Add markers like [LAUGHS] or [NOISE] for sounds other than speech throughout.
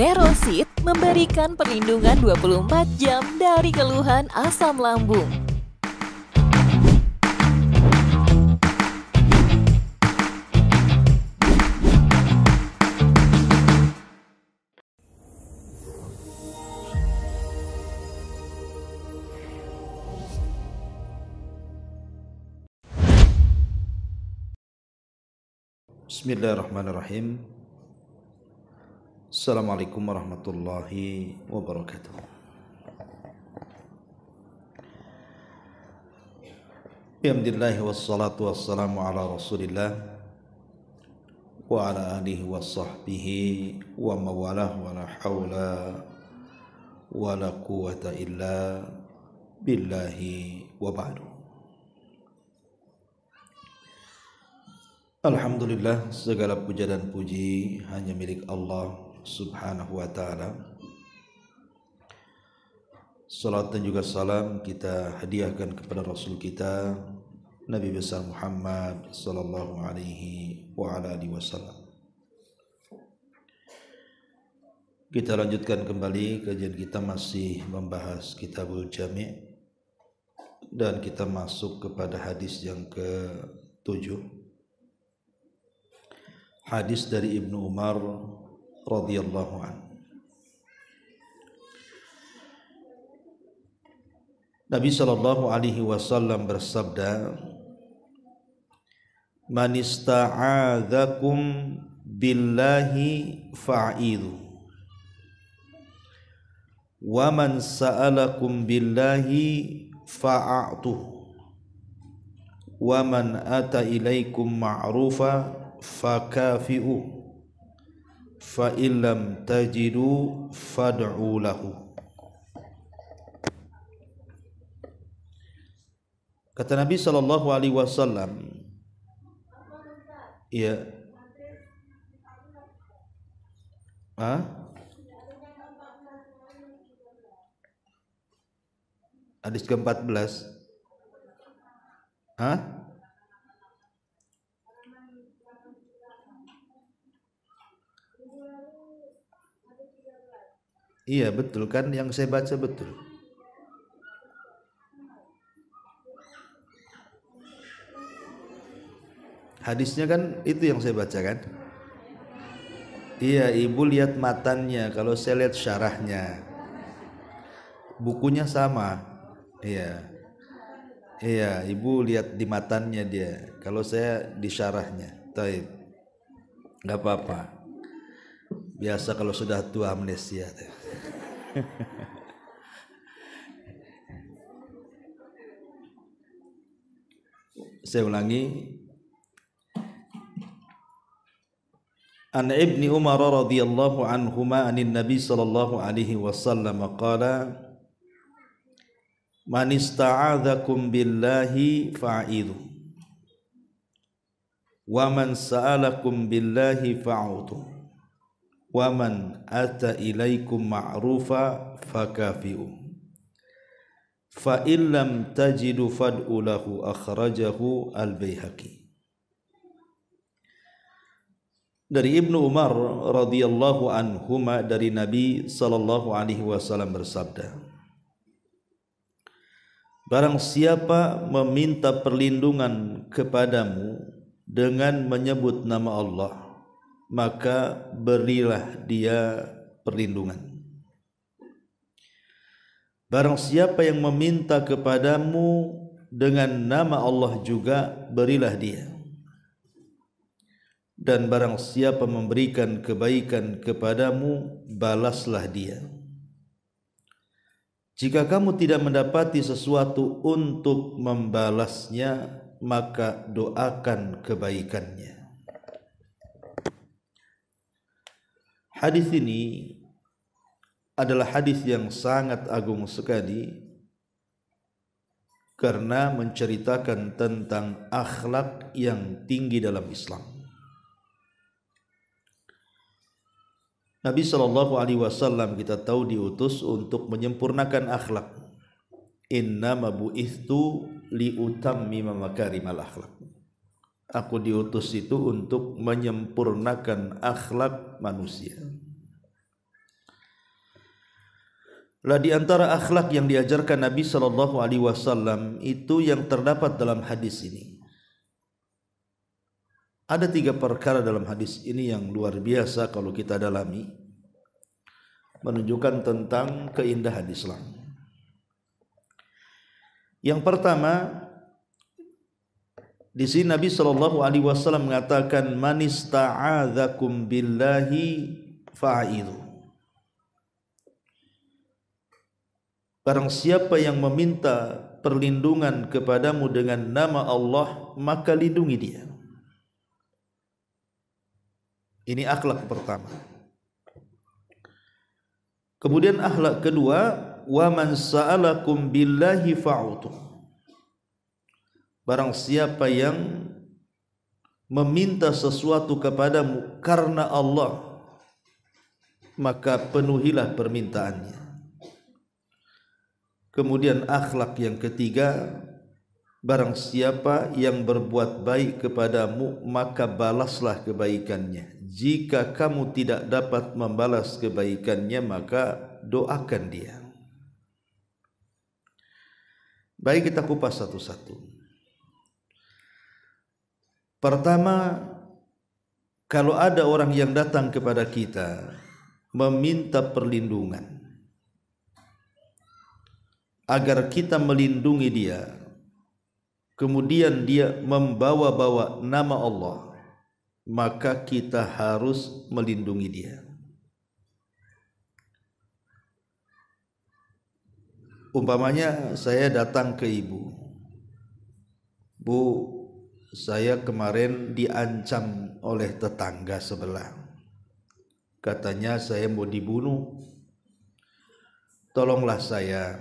Nero Seed memberikan perlindungan 24 jam dari keluhan asam lambung. Bismillahirrahmanirrahim. Assalamualaikum warahmatullahi wabarakatuh. Bihamdillahi wassalatu wassalamu ala rasulillah wa ala alihi wa sahbihi wa mawalah wa la hawla wa la quwata illa billahi wa ba'du. Alhamdulillah segala puja dan puji hanya milik Allah subhanahu wa ta'ala Salat dan juga salam kita hadiahkan kepada Rasul kita Nabi besar Muhammad sallallahu alaihi wa ala alihi wasallam. Kita lanjutkan kembali kajian kita masih membahas Kitabul Jami' dan kita masuk kepada hadis yang ke-7. Hadis dari Ibnu Umar radhiyallahu an. Nabi sallallahu alaihi wasallam bersabda, "Man ista'adzakum billahi fa'idu Wa man sa'alakum billahi fa'atu wa man ata ilaikum ma'rufa fakafi'u fa illam tajidu fad'u lahu kata Nabi sallallahu alaihi wasallam ya ah hadis ke-14 ha? Iya betul kan yang saya baca betul. Hadisnya kan itu yang saya baca kan. Iya ibu lihat matanya kalau saya lihat syarahnya. Bukunya sama. Iya. Iya, ibu lihat di matanya dia. Kalau saya di syarahnya. Taib. Gak apa-apa. Biasa kalau sudah tua amnesia. Saya ulangi. An Ibni Umar radhiyallahu anhuma anin Nabi sallallahu alaihi wasallam qala Man ista'adzakum billahi fa'idhu wa man sa'alakum billahi fa'udhu waman ata ilaikum ma'rufa fakafi'u fa illam tajidu fad'u lahu akhrajahu al-baihaqi dari Ibnu Umar radhiyallahu anhuma dari Nabi sallallahu alaihi wasallam bersabda Barang siapa meminta perlindungan kepadamu dengan menyebut nama Allah maka berilah dia perlindungan. Barang siapa yang meminta kepadamu dengan nama Allah juga berilah dia. Dan barang siapa memberikan kebaikan kepadamu, balaslah dia. Jika kamu tidak mendapati sesuatu untuk membalasnya, maka doakan kebaikannya. Hadis ini adalah hadis yang sangat agung sekali karena menceritakan tentang akhlak yang tinggi dalam Islam. Nabi Shallallahu Alaihi Wasallam kita tahu diutus untuk menyempurnakan akhlak. Inna mabuistu liutammima makarimal akhlak. Aku diutus itu untuk menyempurnakan akhlak manusia. Lah di antara akhlak yang diajarkan Nabi Shallallahu Alaihi Wasallam itu yang terdapat dalam hadis ini. Ada tiga perkara dalam hadis ini yang luar biasa kalau kita dalami menunjukkan tentang keindahan Islam. Yang pertama, di sini Nabi Shallallahu Alaihi Wasallam mengatakan manis billahi fa'idu Barang siapa yang meminta perlindungan kepadamu dengan nama Allah, maka lindungi dia. Ini akhlak pertama. Kemudian akhlak kedua, wa man sa'alakum billahi fa'utu. Barang siapa yang meminta sesuatu kepadamu karena Allah, maka penuhilah permintaannya. Kemudian akhlak yang ketiga Barang siapa yang berbuat baik kepadamu maka balaslah kebaikannya Jika kamu tidak dapat membalas kebaikannya maka doakan dia Baik kita kupas satu-satu Pertama Kalau ada orang yang datang kepada kita Meminta perlindungan agar kita melindungi dia kemudian dia membawa-bawa nama Allah maka kita harus melindungi dia umpamanya saya datang ke ibu Bu saya kemarin diancam oleh tetangga sebelah katanya saya mau dibunuh tolonglah saya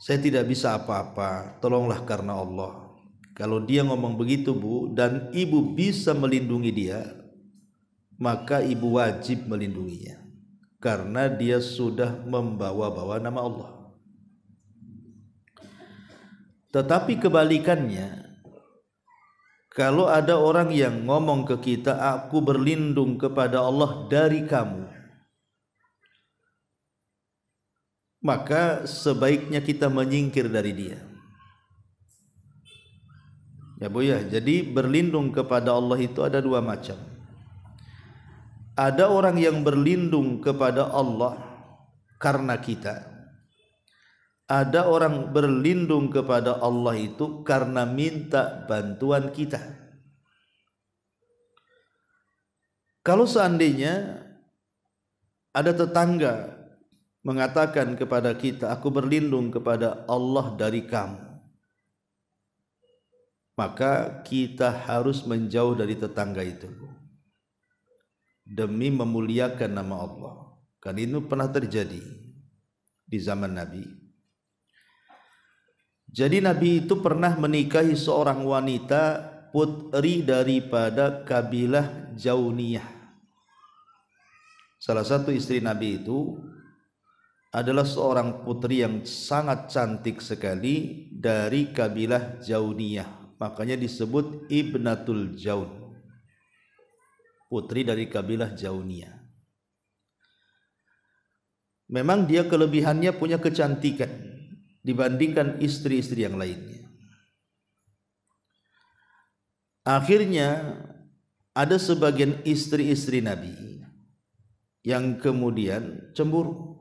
saya tidak bisa apa-apa tolonglah karena Allah kalau dia ngomong begitu bu dan ibu bisa melindungi dia maka ibu wajib melindunginya karena dia sudah membawa-bawa nama Allah tetapi kebalikannya kalau ada orang yang ngomong ke kita aku berlindung kepada Allah dari kamu maka sebaiknya kita menyingkir dari dia. Ya Bu ya, jadi berlindung kepada Allah itu ada dua macam. Ada orang yang berlindung kepada Allah karena kita. Ada orang berlindung kepada Allah itu karena minta bantuan kita. Kalau seandainya ada tetangga mengatakan kepada kita, aku berlindung kepada Allah dari kamu. Maka kita harus menjauh dari tetangga itu. Demi memuliakan nama Allah. kan itu pernah terjadi di zaman Nabi. Jadi Nabi itu pernah menikahi seorang wanita putri daripada kabilah Jauniyah. Salah satu istri Nabi itu adalah seorang putri yang sangat cantik sekali dari kabilah Jauniyah. Makanya disebut Ibnatul Jaun. Putri dari kabilah Jauniyah. Memang dia kelebihannya punya kecantikan dibandingkan istri-istri yang lainnya. Akhirnya ada sebagian istri-istri Nabi yang kemudian cemburu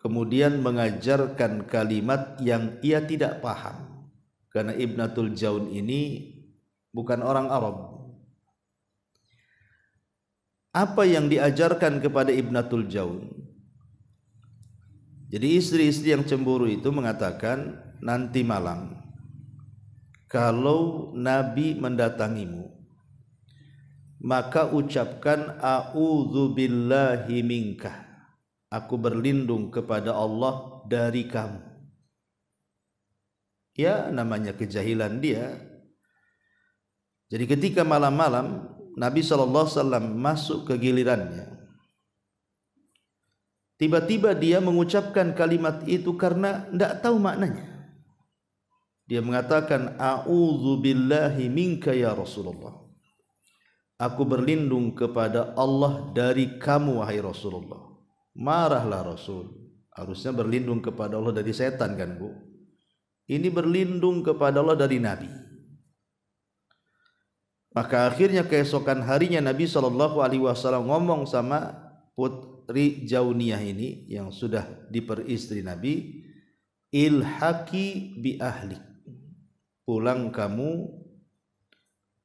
kemudian mengajarkan kalimat yang ia tidak paham karena Ibnatul Jaun ini bukan orang Arab apa yang diajarkan kepada Ibnatul Jaun jadi istri-istri yang cemburu itu mengatakan nanti malam kalau Nabi mendatangimu maka ucapkan a'udzubillahi minkah aku berlindung kepada Allah dari kamu. Ya namanya kejahilan dia. Jadi ketika malam-malam Nabi Alaihi Wasallam masuk ke gilirannya. Tiba-tiba dia mengucapkan kalimat itu karena tidak tahu maknanya. Dia mengatakan, a'udzu billahi minka ya Rasulullah. Aku berlindung kepada Allah dari kamu wahai Rasulullah. Marahlah Rasul. Harusnya berlindung kepada Allah dari setan kan Bu? Ini berlindung kepada Allah dari Nabi. Maka akhirnya keesokan harinya Nabi Shallallahu Alaihi Wasallam ngomong sama putri Jauniyah ini yang sudah diperistri Nabi, ilhaki bi ahlik. Pulang kamu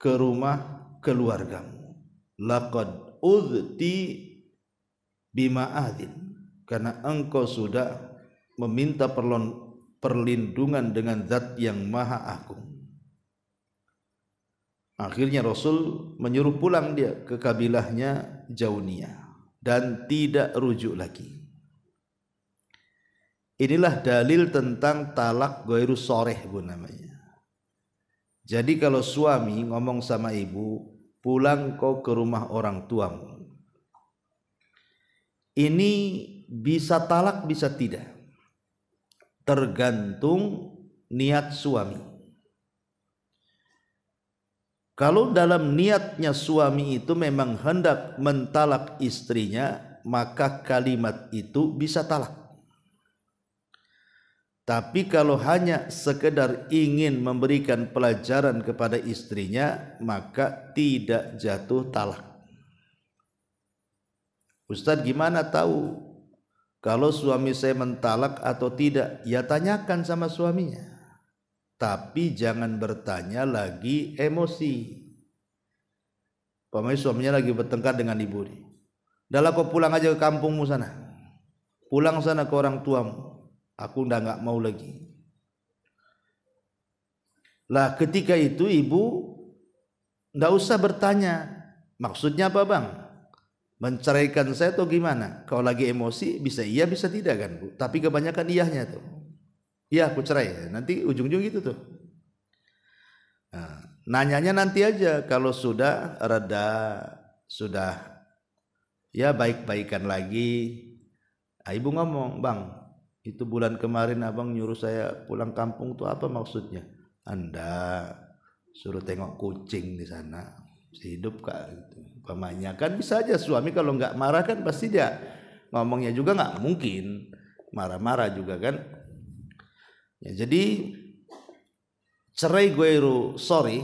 ke rumah keluargamu. Laqad udti bima adin karena engkau sudah meminta perlindungan dengan zat yang maha agung. Akhirnya Rasul menyuruh pulang dia ke kabilahnya Jauniyah dan tidak rujuk lagi. Inilah dalil tentang talak goiru soreh bu namanya. Jadi kalau suami ngomong sama ibu, pulang kau ke rumah orang tuamu ini bisa talak bisa tidak tergantung niat suami kalau dalam niatnya suami itu memang hendak mentalak istrinya maka kalimat itu bisa talak tapi kalau hanya sekedar ingin memberikan pelajaran kepada istrinya maka tidak jatuh talak Ustadz gimana tahu kalau suami saya mentalak atau tidak? Ya tanyakan sama suaminya. Tapi jangan bertanya lagi emosi. Pemain suaminya lagi bertengkar dengan ibu. Dalam kau pulang aja ke kampungmu sana. Pulang sana ke orang tuamu. Aku udah nggak mau lagi. Lah ketika itu ibu nggak usah bertanya. Maksudnya apa bang? Menceraikan saya tuh gimana? Kalau lagi emosi bisa iya bisa tidak kan bu. Tapi kebanyakan iyahnya tuh. Iya aku cerai. Nanti ujung-ujung gitu tuh. Nah, nanyanya nanti aja kalau sudah reda sudah ya baik-baikan lagi. Nah, ibu ngomong bang itu bulan kemarin abang nyuruh saya pulang kampung tuh apa maksudnya? Anda suruh tengok kucing di sana hidup kak gitu. Umpamanya kan bisa aja suami kalau nggak marah kan pasti dia ngomongnya juga nggak mungkin marah-marah juga kan. Ya, jadi cerai goiru sorry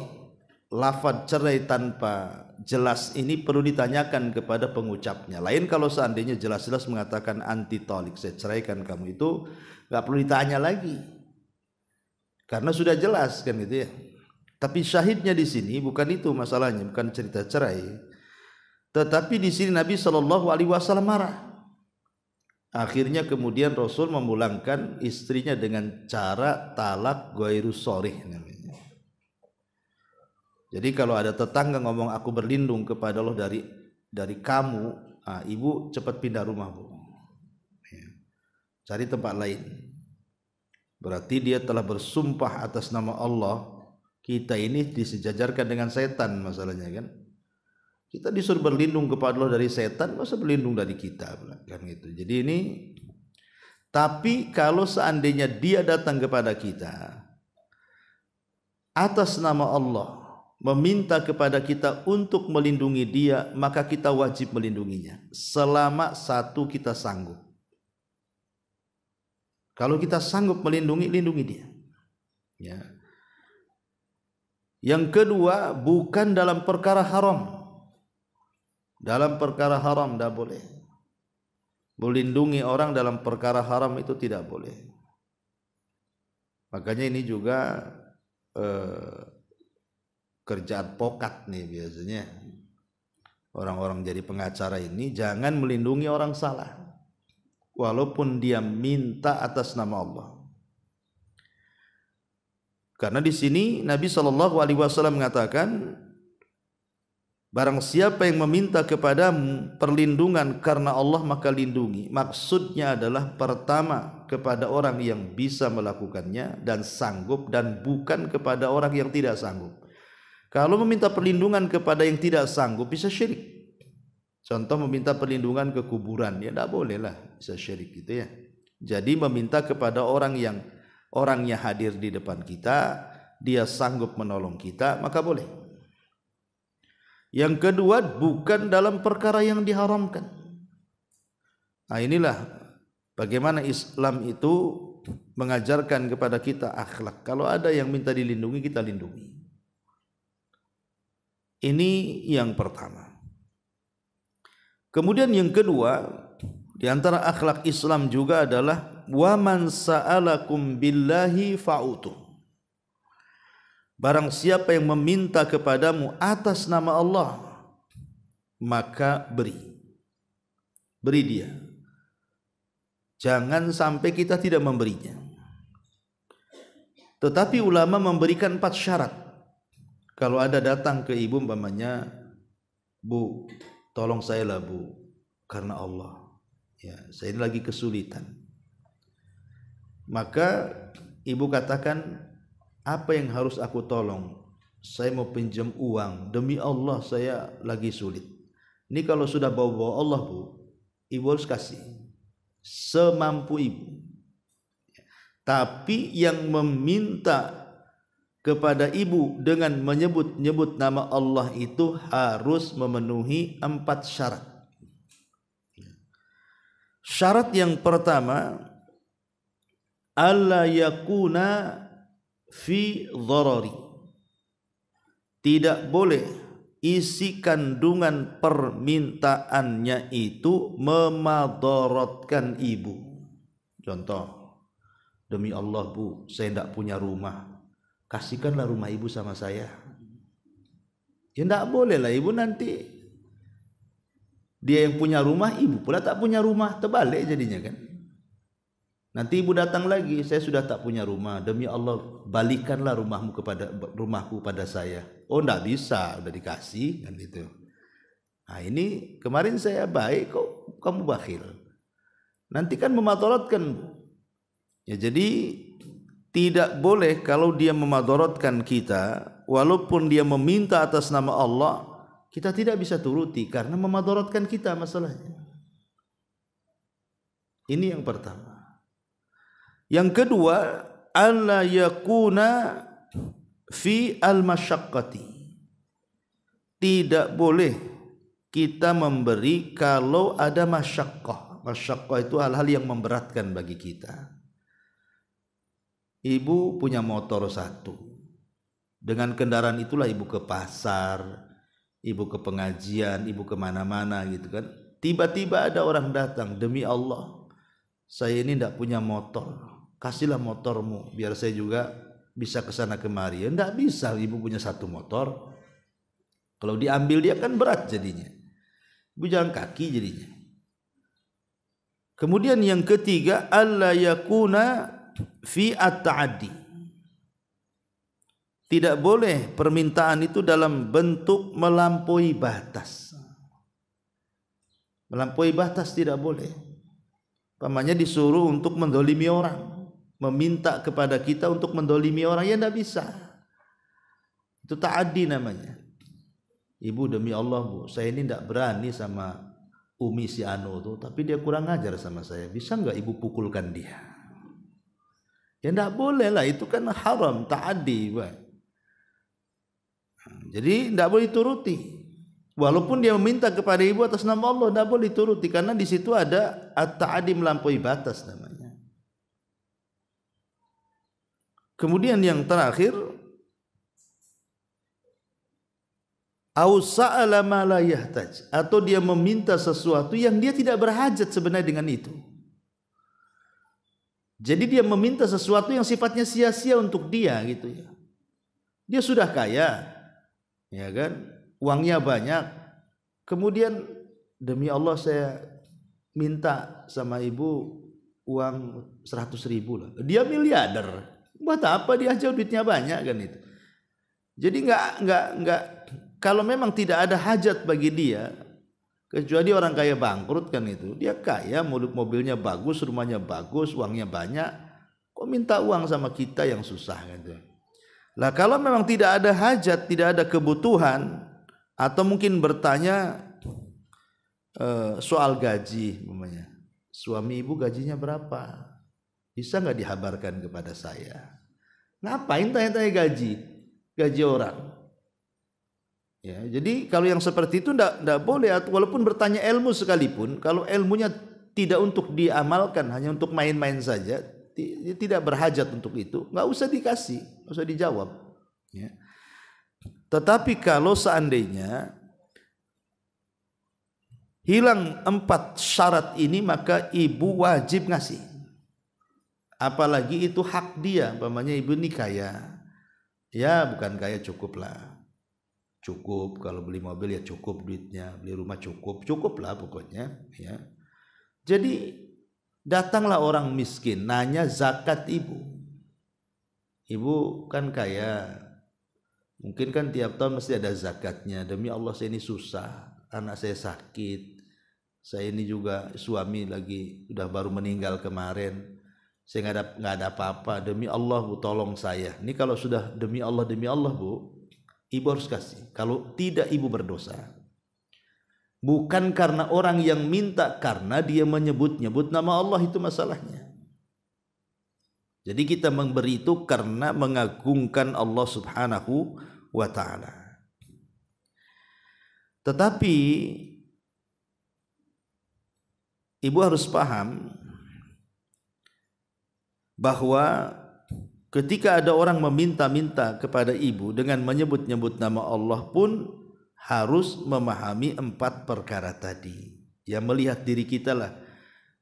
lafad cerai tanpa jelas ini perlu ditanyakan kepada pengucapnya. Lain kalau seandainya jelas-jelas mengatakan anti tolik saya ceraikan kamu itu nggak perlu ditanya lagi karena sudah jelas kan gitu ya. Tapi syahidnya di sini bukan itu masalahnya, bukan cerita cerai. Tetapi di sini Nabi Shallallahu Alaihi Wasallam marah. Akhirnya kemudian Rasul memulangkan istrinya dengan cara talak goiru sorih namanya. Jadi kalau ada tetangga ngomong aku berlindung kepada Allah dari dari kamu, ah, ibu cepat pindah rumah bu. Ya. Cari tempat lain. Berarti dia telah bersumpah atas nama Allah kita ini disejajarkan dengan setan masalahnya kan. Kita disuruh berlindung kepada Allah dari setan, masa berlindung dari kita kan gitu. Jadi ini tapi kalau seandainya dia datang kepada kita atas nama Allah meminta kepada kita untuk melindungi dia, maka kita wajib melindunginya selama satu kita sanggup. Kalau kita sanggup melindungi, lindungi dia. Ya. Yang kedua, bukan dalam perkara haram. Dalam perkara haram tidak boleh. Melindungi orang dalam perkara haram itu tidak boleh. Makanya ini juga eh, kerjaan pokat nih biasanya. Orang-orang jadi pengacara ini jangan melindungi orang salah. Walaupun dia minta atas nama Allah. Karena di sini Nabi Shallallahu Alaihi Wasallam mengatakan, barang siapa yang meminta kepada perlindungan karena Allah maka lindungi. Maksudnya adalah pertama kepada orang yang bisa melakukannya dan sanggup dan bukan kepada orang yang tidak sanggup. Kalau meminta perlindungan kepada yang tidak sanggup bisa syirik. Contoh meminta perlindungan ke kuburan ya tidak bolehlah bisa syirik gitu ya. Jadi meminta kepada orang yang orangnya hadir di depan kita, dia sanggup menolong kita, maka boleh. Yang kedua, bukan dalam perkara yang diharamkan. Nah, inilah bagaimana Islam itu mengajarkan kepada kita akhlak. Kalau ada yang minta dilindungi, kita lindungi. Ini yang pertama. Kemudian yang kedua, di antara akhlak Islam juga adalah waman sa'alakum billahi fa'utu. Barang siapa yang meminta kepadamu atas nama Allah, maka beri. Beri dia. Jangan sampai kita tidak memberinya. Tetapi ulama memberikan empat syarat. Kalau ada datang ke ibu umpamanya, Bu, tolong saya lah Bu, karena Allah ya saya ini lagi kesulitan maka ibu katakan apa yang harus aku tolong saya mau pinjam uang demi Allah saya lagi sulit ini kalau sudah bawa-bawa Allah bu ibu harus kasih semampu ibu tapi yang meminta kepada ibu dengan menyebut-nyebut nama Allah itu harus memenuhi empat syarat. Syarat yang pertama alla yakuna fi dharari. Tidak boleh isi kandungan permintaannya itu memadorotkan ibu. Contoh, demi Allah bu, saya tidak punya rumah. Kasihkanlah rumah ibu sama saya. Ya tidak boleh lah ibu nanti dia yang punya rumah, ibu pula tak punya rumah, terbalik jadinya kan. Nanti ibu datang lagi, saya sudah tak punya rumah. Demi Allah, balikanlah rumahmu kepada rumahku pada saya. Oh, tidak bisa, udah dikasih kan itu. Nah, ini kemarin saya baik kok kamu bakhil. Nanti kan mematolotkan. Ya jadi tidak boleh kalau dia memadorotkan kita walaupun dia meminta atas nama Allah kita tidak bisa turuti karena memadorotkan kita masalahnya. Ini yang pertama. Yang kedua, alla yakuna fi al masyakati Tidak boleh kita memberi kalau ada masyakkah. Masyakkah itu hal-hal yang memberatkan bagi kita. Ibu punya motor satu. Dengan kendaraan itulah ibu ke pasar, ibu ke pengajian, ibu kemana-mana gitu kan. Tiba-tiba ada orang datang, demi Allah, saya ini tidak punya motor, kasihlah motormu biar saya juga bisa ke sana kemari. Tidak ya, bisa, ibu punya satu motor. Kalau diambil dia kan berat jadinya. Ibu jalan kaki jadinya. Kemudian yang ketiga, Allah yakuna fi at-ta'addi tidak boleh permintaan itu dalam bentuk melampaui batas. Melampaui batas tidak boleh. Pamannya disuruh untuk mendolimi orang. Meminta kepada kita untuk mendolimi orang. Ya tidak bisa. Itu ta'adi namanya. Ibu demi Allah bu, saya ini tidak berani sama Umi si Anu itu, tapi dia kurang ajar sama saya. Bisa nggak ibu pukulkan dia? Ya tidak boleh lah, itu kan haram, ta'adi. Pak. Jadi tidak boleh dituruti. Walaupun dia meminta kepada ibu atas nama Allah, tidak boleh dituruti karena di situ ada at-ta'adi melampaui batas namanya. Kemudian yang terakhir atau dia meminta sesuatu yang dia tidak berhajat sebenarnya dengan itu. Jadi dia meminta sesuatu yang sifatnya sia-sia untuk dia gitu ya. Dia sudah kaya, ya kan uangnya banyak kemudian demi Allah saya minta sama ibu uang seratus ribu lah dia miliarder buat apa dia aja duitnya banyak kan itu jadi nggak nggak nggak kalau memang tidak ada hajat bagi dia kecuali orang kaya bangkrut kan itu dia kaya mobilnya bagus rumahnya bagus uangnya banyak kok minta uang sama kita yang susah kan itu lah kalau memang tidak ada hajat, tidak ada kebutuhan atau mungkin bertanya uh, soal gaji umpamanya. Suami ibu gajinya berapa? Bisa nggak dihabarkan kepada saya? Ngapain tanya-tanya gaji? Gaji orang. Ya, jadi kalau yang seperti itu ndak ndak boleh walaupun bertanya ilmu sekalipun kalau ilmunya tidak untuk diamalkan hanya untuk main-main saja tidak berhajat untuk itu, nggak usah dikasih, nggak usah dijawab. Ya. Tetapi kalau seandainya hilang empat syarat ini maka ibu wajib ngasih. Apalagi itu hak dia, umpamanya ibu ini kaya. Ya bukan kaya cukup lah. Cukup kalau beli mobil ya cukup duitnya, beli rumah cukup, cukup lah pokoknya. Ya. Jadi Datanglah orang miskin, nanya zakat ibu. Ibu kan kaya, mungkin kan tiap tahun mesti ada zakatnya. Demi Allah saya ini susah, anak saya sakit, saya ini juga suami lagi udah baru meninggal kemarin. Saya nggak ada nggak ada apa-apa. Demi Allah bu, tolong saya. Ini kalau sudah demi Allah demi Allah bu, ibu harus kasih. Kalau tidak ibu berdosa. Bukan karena orang yang minta, karena dia menyebut-nyebut nama Allah itu masalahnya. Jadi kita memberi itu karena mengagungkan Allah subhanahu wa ta'ala. Tetapi ibu harus paham bahwa ketika ada orang meminta-minta kepada ibu dengan menyebut-nyebut nama Allah pun harus memahami empat perkara tadi. Ya melihat diri kita lah.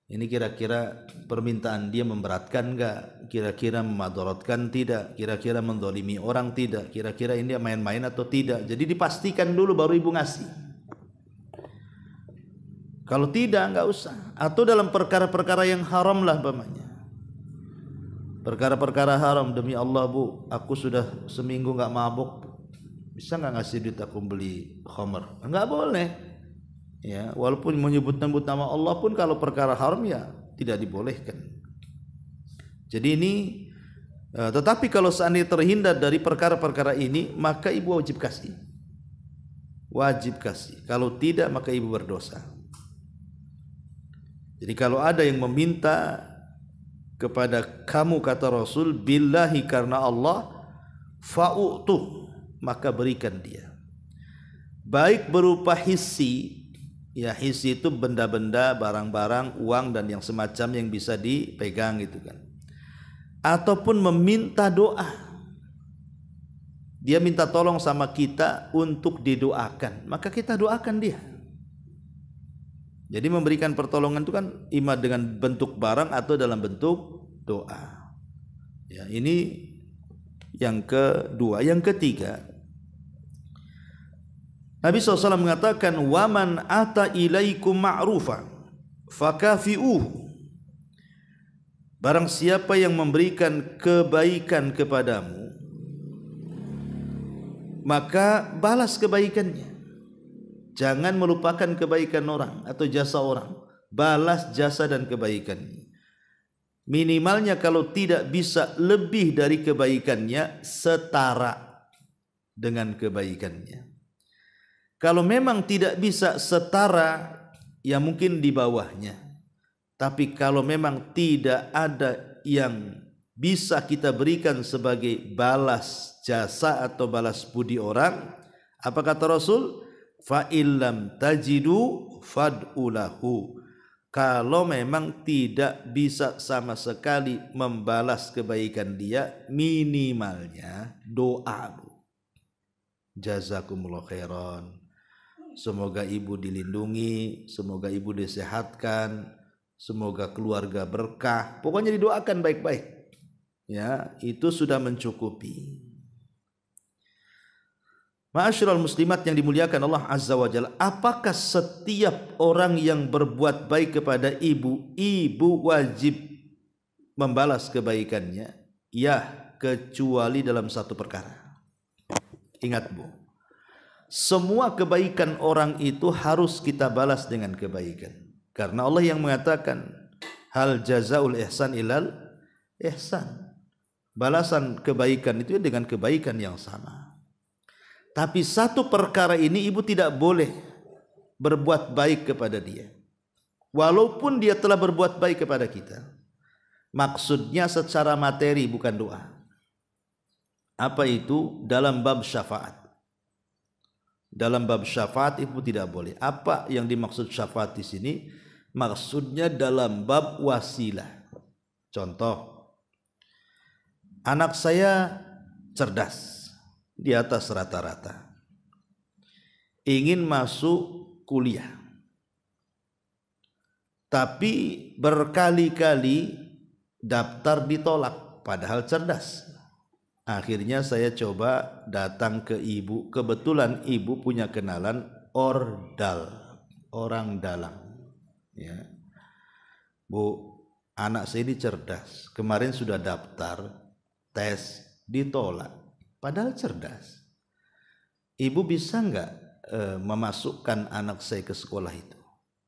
Ini kira-kira permintaan dia memberatkan enggak? Kira-kira memadorotkan tidak? Kira-kira mendolimi orang tidak? Kira-kira ini main-main atau tidak? Jadi dipastikan dulu baru ibu ngasih. Kalau tidak enggak usah. Atau dalam perkara-perkara yang haram lah bapaknya. Perkara-perkara haram demi Allah bu, aku sudah seminggu enggak mabuk bisa nggak ngasih duit aku beli khomer nggak boleh ya walaupun menyebut-nyebut nama Allah pun kalau perkara haram ya tidak dibolehkan jadi ini e, tetapi kalau seandainya terhindar dari perkara-perkara ini maka ibu wajib kasih wajib kasih kalau tidak maka ibu berdosa jadi kalau ada yang meminta kepada kamu kata Rasul billahi karena Allah fa'utuh maka berikan dia baik berupa hisi ya hisi itu benda-benda barang-barang uang dan yang semacam yang bisa dipegang gitu kan ataupun meminta doa dia minta tolong sama kita untuk didoakan maka kita doakan dia jadi memberikan pertolongan itu kan ima dengan bentuk barang atau dalam bentuk doa ya ini yang kedua yang ketiga Nabi SAW mengatakan waman ata ilaikum ma'rufa fakafi'uhu Barang siapa yang memberikan kebaikan kepadamu maka balas kebaikannya jangan melupakan kebaikan orang atau jasa orang balas jasa dan kebaikannya minimalnya kalau tidak bisa lebih dari kebaikannya setara dengan kebaikannya kalau memang tidak bisa setara, ya mungkin di bawahnya. Tapi kalau memang tidak ada yang bisa kita berikan sebagai balas jasa atau balas budi orang, apa kata Rasul? Fa illam tajidu fad'ulahu. Kalau memang tidak bisa sama sekali membalas kebaikan dia, minimalnya doa. Jazakumullah khairan. Semoga ibu dilindungi, semoga ibu disehatkan, semoga keluarga berkah. Pokoknya didoakan baik-baik. Ya, itu sudah mencukupi. Ma'asyiral muslimat yang dimuliakan Allah Azza wa Jalla, apakah setiap orang yang berbuat baik kepada ibu, ibu wajib membalas kebaikannya? Ya, kecuali dalam satu perkara. Ingat Bu, semua kebaikan orang itu harus kita balas dengan kebaikan. Karena Allah yang mengatakan hal jazaul ihsan ilal ihsan. Balasan kebaikan itu dengan kebaikan yang sama. Tapi satu perkara ini ibu tidak boleh berbuat baik kepada dia. Walaupun dia telah berbuat baik kepada kita. Maksudnya secara materi bukan doa. Apa itu dalam bab syafaat? Dalam bab syafaat itu tidak boleh. Apa yang dimaksud syafaat di sini? Maksudnya dalam bab wasilah. Contoh, anak saya cerdas di atas rata-rata. Ingin masuk kuliah. Tapi berkali-kali daftar ditolak padahal cerdas Akhirnya saya coba datang ke ibu. Kebetulan ibu punya kenalan ordal, orang dalam. Ya. Bu, anak saya ini cerdas. Kemarin sudah daftar, tes, ditolak. Padahal cerdas. Ibu bisa nggak e, memasukkan anak saya ke sekolah itu?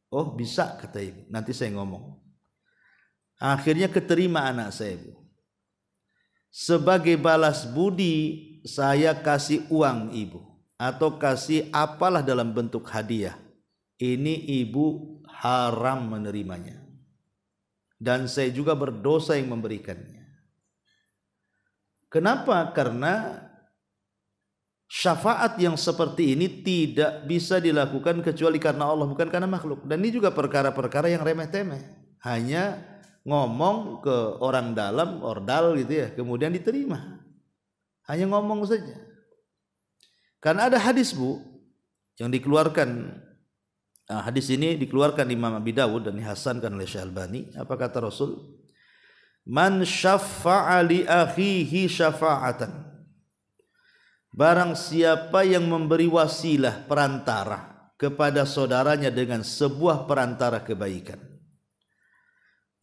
Oh bisa kata ibu. Nanti saya ngomong. Akhirnya keterima anak saya ibu sebagai balas budi saya kasih uang ibu atau kasih apalah dalam bentuk hadiah. Ini ibu haram menerimanya. Dan saya juga berdosa yang memberikannya. Kenapa? Karena syafaat yang seperti ini tidak bisa dilakukan kecuali karena Allah bukan karena makhluk. Dan ini juga perkara-perkara yang remeh-temeh. Hanya ngomong ke orang dalam ordal gitu ya kemudian diterima hanya ngomong saja karena ada hadis bu yang dikeluarkan nah, hadis ini dikeluarkan Imam Abi Dawud dan dihasankan oleh Syalbani apa kata Rasul man syaffa'a li akhihi syafa'atan barang siapa yang memberi wasilah perantara kepada saudaranya dengan sebuah perantara kebaikan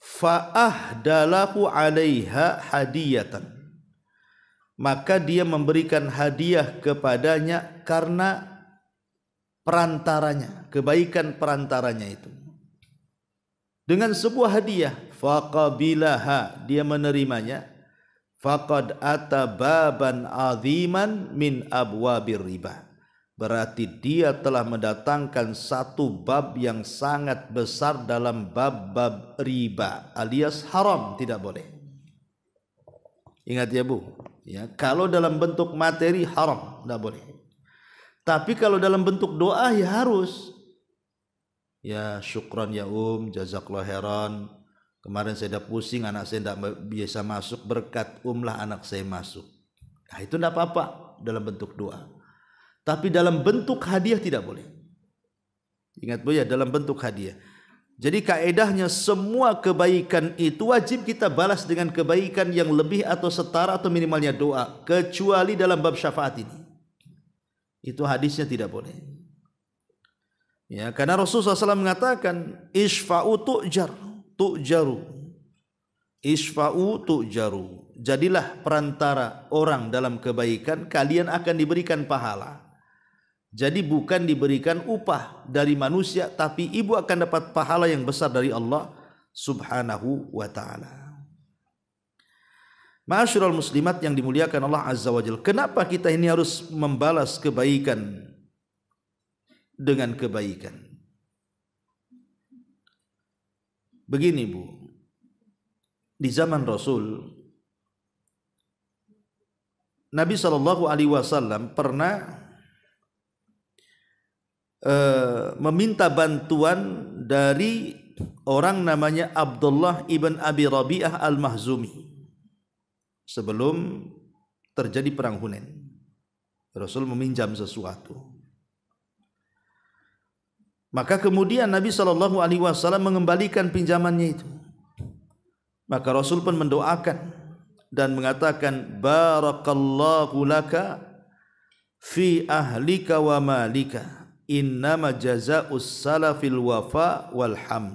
fa'ahdalahu 'alaiha hadiyatan maka dia memberikan hadiah kepadanya karena perantaranya, kebaikan perantaranya itu. Dengan sebuah hadiah, faqabilaha, dia menerimanya. Faqad ata baban aziman min abwabir riba berarti dia telah mendatangkan satu bab yang sangat besar dalam bab-bab riba alias haram tidak boleh ingat ya bu ya kalau dalam bentuk materi haram tidak boleh tapi kalau dalam bentuk doa ya harus ya syukron ya um jazakallah heran kemarin saya udah pusing anak saya tidak biasa masuk berkat umlah anak saya masuk nah itu tidak apa-apa dalam bentuk doa tapi dalam bentuk hadiah tidak boleh. Ingat Bu ya, dalam bentuk hadiah. Jadi kaedahnya semua kebaikan itu wajib kita balas dengan kebaikan yang lebih atau setara atau minimalnya doa. Kecuali dalam bab syafaat ini. Itu hadisnya tidak boleh. Ya, karena Rasulullah SAW mengatakan isfa'u tu'jar, tu'jaru. Isfa'u tu'jaru. Jadilah perantara orang dalam kebaikan, kalian akan diberikan pahala. Jadi bukan diberikan upah dari manusia tapi ibu akan dapat pahala yang besar dari Allah Subhanahu wa taala. Ma'asyiral muslimat yang dimuliakan Allah Azza wa Jalla. Kenapa kita ini harus membalas kebaikan dengan kebaikan? Begini Bu. Di zaman Rasul Nabi Shallallahu alaihi wasallam pernah Eh, meminta bantuan dari orang namanya Abdullah ibn Abi Rabi'ah al-Mahzumi sebelum terjadi perang Hunain. Rasul meminjam sesuatu. Maka kemudian Nabi Shallallahu Alaihi Wasallam mengembalikan pinjamannya itu. Maka Rasul pun mendoakan dan mengatakan Barakallahu laka fi ahlika wa malika innama jazaa'us salafil wafa walham.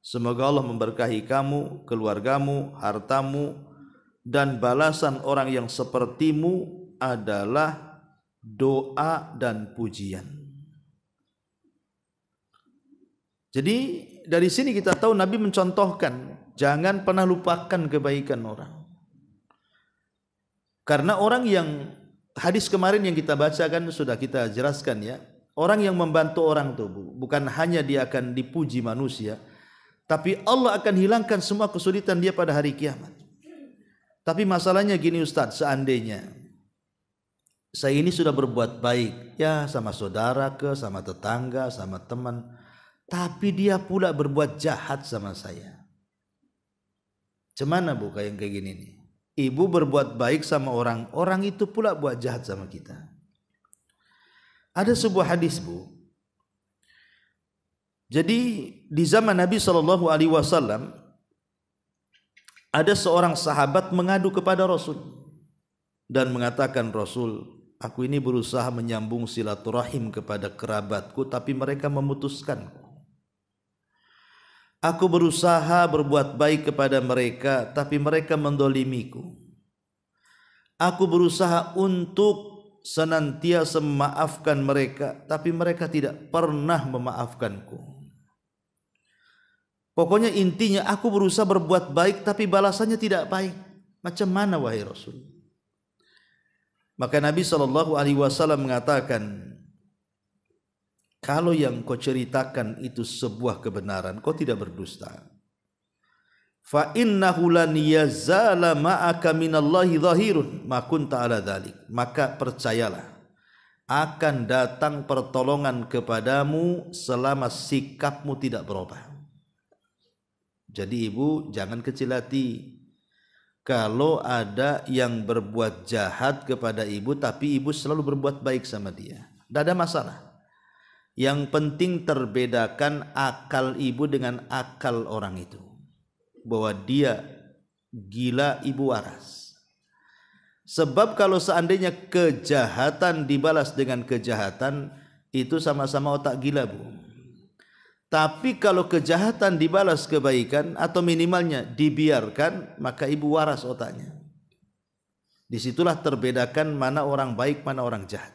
semoga Allah memberkahi kamu keluargamu hartamu dan balasan orang yang sepertimu adalah doa dan pujian jadi dari sini kita tahu Nabi mencontohkan jangan pernah lupakan kebaikan orang karena orang yang Hadis kemarin yang kita baca kan sudah kita jelaskan ya. Orang yang membantu orang tuh bukan hanya dia akan dipuji manusia, tapi Allah akan hilangkan semua kesulitan dia pada hari kiamat. Tapi masalahnya gini Ustadz, seandainya saya ini sudah berbuat baik ya sama saudara ke, sama tetangga, sama teman, tapi dia pula berbuat jahat sama saya. Cemana bu kayak kayak gini nih? Ibu berbuat baik sama orang, orang itu pula buat jahat sama kita. Ada sebuah hadis, Bu. Jadi di zaman Nabi Shallallahu alaihi wasallam ada seorang sahabat mengadu kepada Rasul dan mengatakan Rasul, aku ini berusaha menyambung silaturahim kepada kerabatku tapi mereka memutuskanku. Aku berusaha berbuat baik kepada mereka, tapi mereka mendolimiku. Aku berusaha untuk senantiasa memaafkan mereka, tapi mereka tidak pernah memaafkanku. Pokoknya intinya aku berusaha berbuat baik, tapi balasannya tidak baik. Macam mana wahai Rasul? Maka Nabi Shallallahu Alaihi Wasallam mengatakan, kalau yang kau ceritakan itu sebuah kebenaran, kau tidak berdusta. Fa innahu lan yazala ma'aka minallahi zahirun makun ta'ala Maka percayalah akan datang pertolongan kepadamu selama sikapmu tidak berubah. Jadi ibu jangan kecil hati kalau ada yang berbuat jahat kepada ibu tapi ibu selalu berbuat baik sama dia. Tidak ada masalah. Yang penting terbedakan akal ibu dengan akal orang itu. Bahwa dia gila ibu waras. Sebab kalau seandainya kejahatan dibalas dengan kejahatan itu sama-sama otak gila bu. Tapi kalau kejahatan dibalas kebaikan atau minimalnya dibiarkan maka ibu waras otaknya. Disitulah terbedakan mana orang baik mana orang jahat.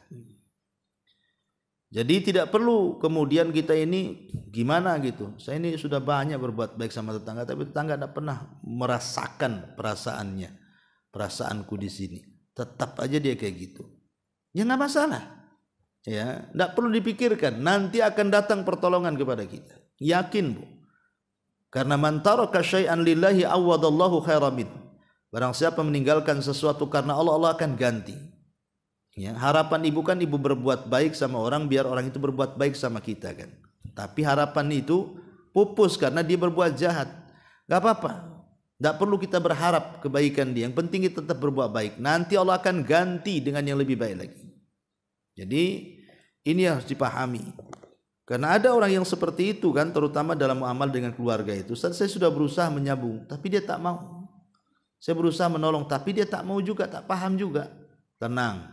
Jadi tidak perlu kemudian kita ini gimana gitu. Saya ini sudah banyak berbuat baik sama tetangga tapi tetangga tidak pernah merasakan perasaannya. Perasaanku di sini. Tetap aja dia kayak gitu. Ya nggak masalah. Ya, tidak perlu dipikirkan. Nanti akan datang pertolongan kepada kita. Yakin bu. Karena mantaro kasyai'an lillahi awadallahu khairamin. Barang siapa meninggalkan sesuatu karena Allah, Allah akan ganti. Ya, harapan ibu kan ibu berbuat baik sama orang biar orang itu berbuat baik sama kita kan. Tapi harapan itu pupus karena dia berbuat jahat. Gak apa-apa. Gak perlu kita berharap kebaikan dia. Yang penting kita tetap berbuat baik. Nanti Allah akan ganti dengan yang lebih baik lagi. Jadi ini harus dipahami. Karena ada orang yang seperti itu kan terutama dalam amal dengan keluarga itu. Ustaz saya sudah berusaha menyambung tapi dia tak mau. Saya berusaha menolong tapi dia tak mau juga, tak paham juga. Tenang,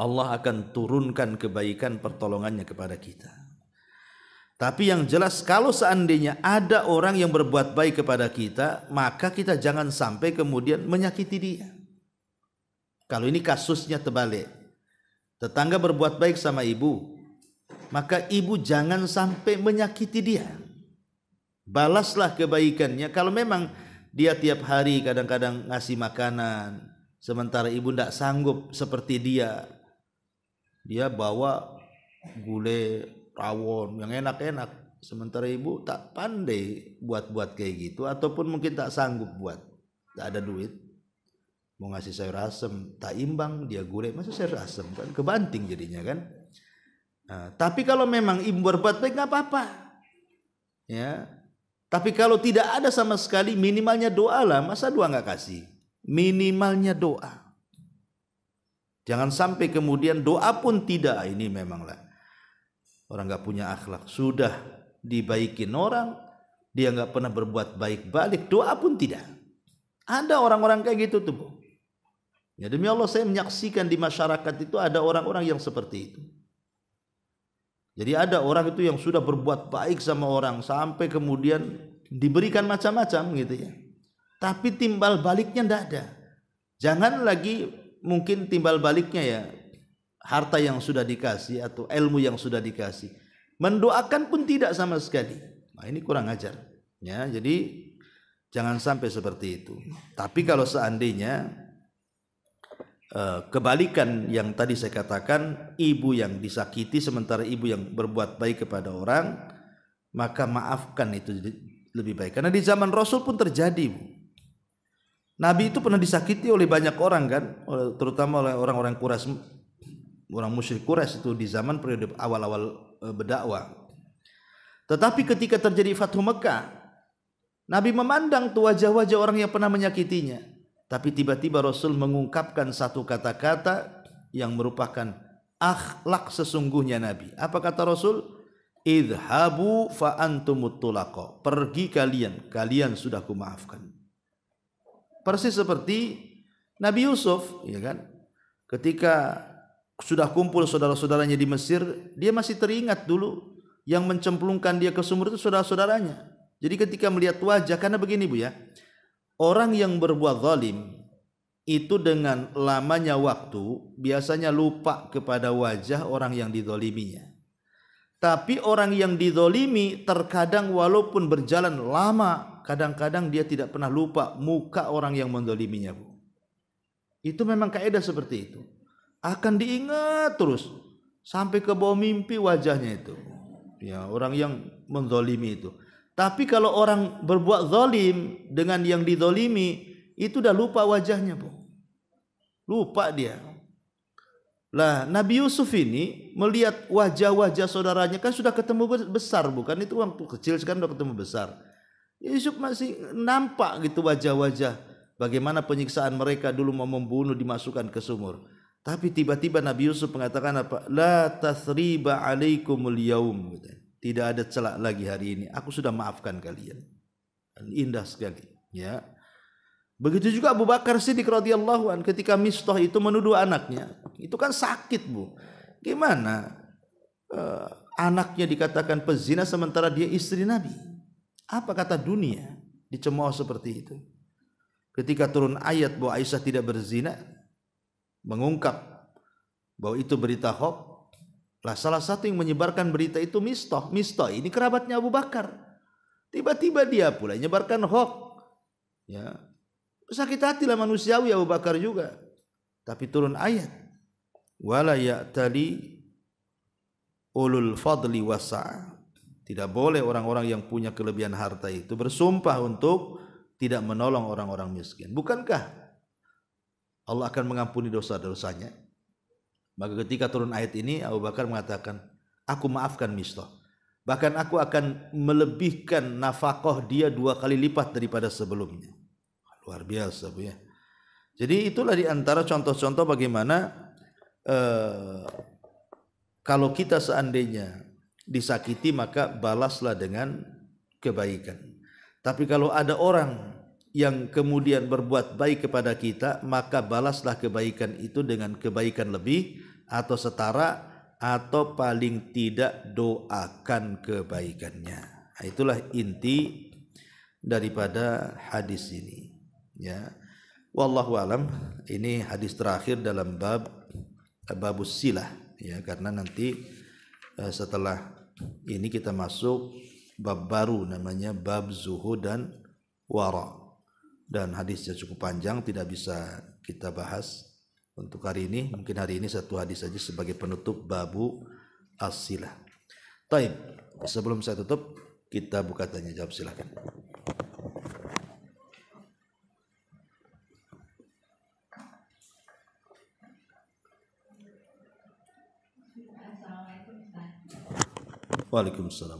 Allah akan turunkan kebaikan pertolongannya kepada kita. Tapi yang jelas kalau seandainya ada orang yang berbuat baik kepada kita, maka kita jangan sampai kemudian menyakiti dia. Kalau ini kasusnya terbalik. Tetangga berbuat baik sama ibu, maka ibu jangan sampai menyakiti dia. Balaslah kebaikannya. Kalau memang dia tiap hari kadang-kadang ngasih makanan, sementara ibu tidak sanggup seperti dia, dia bawa gulai rawon yang enak-enak sementara ibu tak pandai buat-buat kayak gitu ataupun mungkin tak sanggup buat tak ada duit mau ngasih sayur asem tak imbang dia gulai masa sayur asem kan kebanting jadinya kan nah, tapi kalau memang ibu berbuat baik nggak apa-apa ya tapi kalau tidak ada sama sekali minimalnya doa lah masa doa nggak kasih minimalnya doa Jangan sampai kemudian doa pun tidak. Ah, ini memanglah orang nggak punya akhlak. Sudah dibaikin orang, dia nggak pernah berbuat baik balik. Doa pun tidak. Ada orang-orang kayak gitu tuh. Ya demi Allah saya menyaksikan di masyarakat itu ada orang-orang yang seperti itu. Jadi ada orang itu yang sudah berbuat baik sama orang sampai kemudian diberikan macam-macam gitu ya. Tapi timbal baliknya tidak ada. Jangan lagi mungkin timbal baliknya ya harta yang sudah dikasih atau ilmu yang sudah dikasih. Mendoakan pun tidak sama sekali. Nah, ini kurang ajar. Ya, jadi jangan sampai seperti itu. Tapi kalau seandainya eh, kebalikan yang tadi saya katakan, ibu yang disakiti sementara ibu yang berbuat baik kepada orang, maka maafkan itu lebih baik. Karena di zaman Rasul pun terjadi, Nabi itu pernah disakiti oleh banyak orang kan, terutama oleh orang-orang kuras, orang musyrik kuras itu di zaman periode awal-awal e, berdakwah. Tetapi ketika terjadi Fathu Mekah, Nabi memandang tuh wajah-wajah orang yang pernah menyakitinya. Tapi tiba-tiba Rasul mengungkapkan satu kata-kata yang merupakan akhlak sesungguhnya Nabi. Apa kata Rasul? Idhabu fa antumut Pergi kalian, kalian sudah kumaafkan. Persis seperti Nabi Yusuf, ya kan? Ketika sudah kumpul saudara-saudaranya di Mesir, dia masih teringat dulu yang mencemplungkan dia ke sumur itu saudara-saudaranya. Jadi ketika melihat wajah, karena begini Bu ya, orang yang berbuat zalim itu dengan lamanya waktu biasanya lupa kepada wajah orang yang didoliminya. Tapi orang yang didolimi terkadang walaupun berjalan lama kadang-kadang dia tidak pernah lupa muka orang yang mendoliminya bu. Itu memang kaidah seperti itu. Akan diingat terus sampai ke bawah mimpi wajahnya itu. Ya orang yang mendolimi itu. Tapi kalau orang berbuat zalim dengan yang didolimi itu udah lupa wajahnya bu. Lupa dia. Lah Nabi Yusuf ini melihat wajah-wajah saudaranya kan sudah ketemu besar bukan itu waktu kecil sekarang sudah ketemu besar Yusuf masih nampak gitu wajah-wajah bagaimana penyiksaan mereka dulu mau membunuh dimasukkan ke sumur. Tapi tiba-tiba Nabi Yusuf mengatakan apa? La tasriba alaikumul yaum. Tidak ada celak lagi hari ini. Aku sudah maafkan kalian. Indah sekali. Ya. Begitu juga Abu Bakar Siddiq radhiyallahu an ketika Mistah itu menuduh anaknya. Itu kan sakit, Bu. Gimana? Uh, anaknya dikatakan pezina sementara dia istri Nabi. Apa kata dunia dicemooh seperti itu? Ketika turun ayat bahwa Aisyah tidak berzina, mengungkap bahwa itu berita hoax. Lah salah satu yang menyebarkan berita itu Mistoh. Mistoh ini kerabatnya Abu Bakar. Tiba-tiba dia pula menyebarkan hoax. Ya. Sakit hatilah manusiawi Abu Bakar juga. Tapi turun ayat. Wala ya'tali ulul fadli wasa'a tidak boleh orang-orang yang punya kelebihan harta itu bersumpah untuk tidak menolong orang-orang miskin. Bukankah Allah akan mengampuni dosa-dosanya? Maka ketika turun ayat ini Abu Bakar mengatakan, "Aku maafkan Mistah. Bahkan aku akan melebihkan nafkah dia dua kali lipat daripada sebelumnya." Luar biasa, Bu ya. Jadi itulah di antara contoh-contoh bagaimana eh, kalau kita seandainya disakiti maka balaslah dengan kebaikan. Tapi kalau ada orang yang kemudian berbuat baik kepada kita, maka balaslah kebaikan itu dengan kebaikan lebih atau setara atau paling tidak doakan kebaikannya. Nah, itulah inti daripada hadis ini. Ya. Wallahu alam, ini hadis terakhir dalam bab babus silah ya karena nanti eh, setelah ini kita masuk bab baru namanya bab zuhud dan wara. Dan hadisnya cukup panjang tidak bisa kita bahas untuk hari ini. Mungkin hari ini satu hadis saja sebagai penutup babu asilah. As Taib, sebelum saya tutup kita buka tanya jawab silakan. Waalaikumsalam.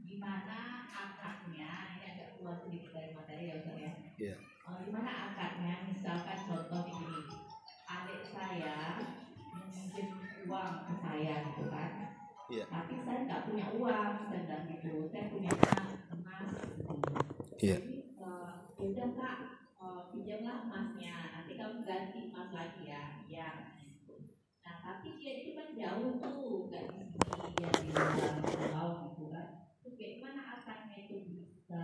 Gimana akarnya? Gimana Misalkan contoh ini, adik saya uang saya Tapi saya punya uang, saya Saya punya emas. uh, udah pinjamlah emasnya. Nanti kamu ganti emas lagi ya. Ya tapi dia itu kan jauh tuh nggak di dia di pulau gitu kan terus bagaimana akarnya itu bisa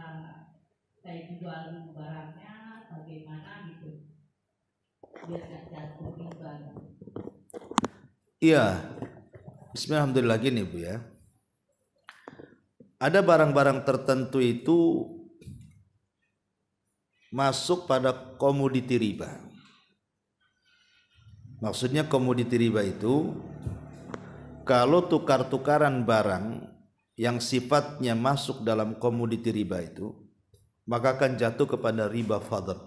saya jual barangnya bagaimana gitu biar nggak jatuh di barang Iya, Bismillahirrahmanirrahim gini Bu ya. Ada barang-barang tertentu itu masuk pada komoditi riba. Maksudnya komoditi riba itu kalau tukar-tukaran barang yang sifatnya masuk dalam komoditi riba itu maka akan jatuh kepada riba fadl.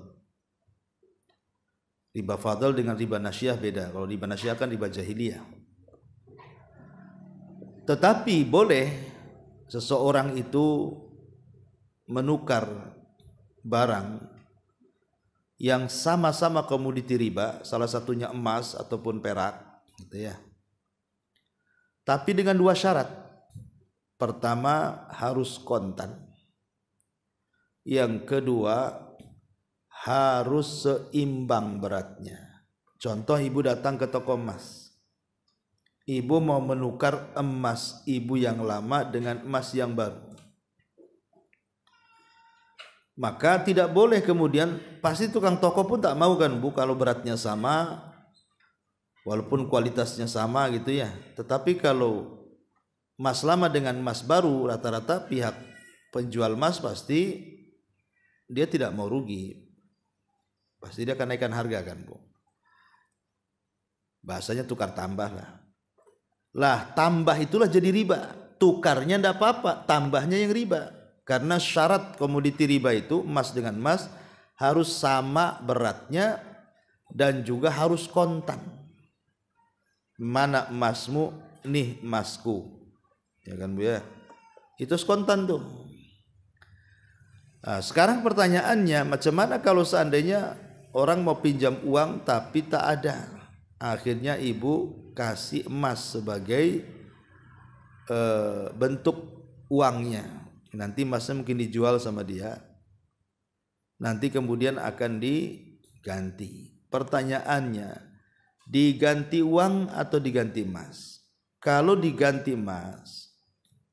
Riba fadl dengan riba nasiah beda. Kalau riba nasiah kan riba jahiliyah. Tetapi boleh seseorang itu menukar barang yang sama-sama komoditi riba, salah satunya emas ataupun perak, gitu ya. Tapi dengan dua syarat. Pertama harus kontan. Yang kedua harus seimbang beratnya. Contoh ibu datang ke toko emas. Ibu mau menukar emas ibu yang lama dengan emas yang baru maka tidak boleh kemudian pasti tukang toko pun tak mau kan bu kalau beratnya sama walaupun kualitasnya sama gitu ya tetapi kalau mas lama dengan mas baru rata-rata pihak penjual mas pasti dia tidak mau rugi pasti dia akan naikkan harga kan bu bahasanya tukar tambah lah lah tambah itulah jadi riba tukarnya ndak apa-apa tambahnya yang riba karena syarat komoditi riba itu emas dengan emas harus sama beratnya dan juga harus kontan. Mana emasmu, nih emasku. Ya kan Bu ya? Itu kontan tuh. Nah, sekarang pertanyaannya macam mana kalau seandainya orang mau pinjam uang tapi tak ada. Akhirnya ibu kasih emas sebagai e, bentuk uangnya. Nanti emasnya mungkin dijual sama dia. Nanti kemudian akan diganti. Pertanyaannya, diganti uang atau diganti emas? Kalau diganti emas,